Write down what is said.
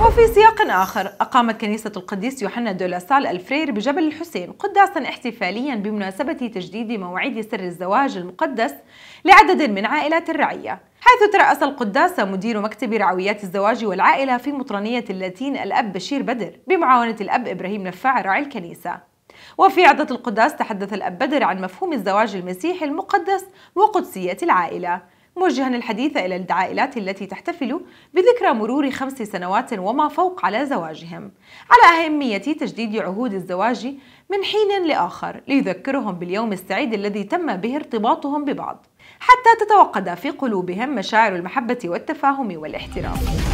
وفي سياق آخر أقامت كنيسة القديس يوحنا دولاسال الفرير بجبل الحسين قداسا احتفاليا بمناسبة تجديد موعد سر الزواج المقدس لعدد من عائلات الرعية حيث ترأس القداس مدير مكتب رعويات الزواج والعائلة في مطرانية اللاتين الأب بشير بدر بمعاونة الأب إبراهيم نفاع راعي الكنيسة وفي عدة القداس تحدث الأب بدر عن مفهوم الزواج المسيحي المقدس وقدسية العائلة موجها الحديث إلى العائلات التي تحتفل بذكرى مرور خمس سنوات وما فوق على زواجهم على أهمية تجديد عهود الزواج من حين لآخر ليذكرهم باليوم السعيد الذي تم به ارتباطهم ببعض حتى تتوقد في قلوبهم مشاعر المحبة والتفاهم والاحترام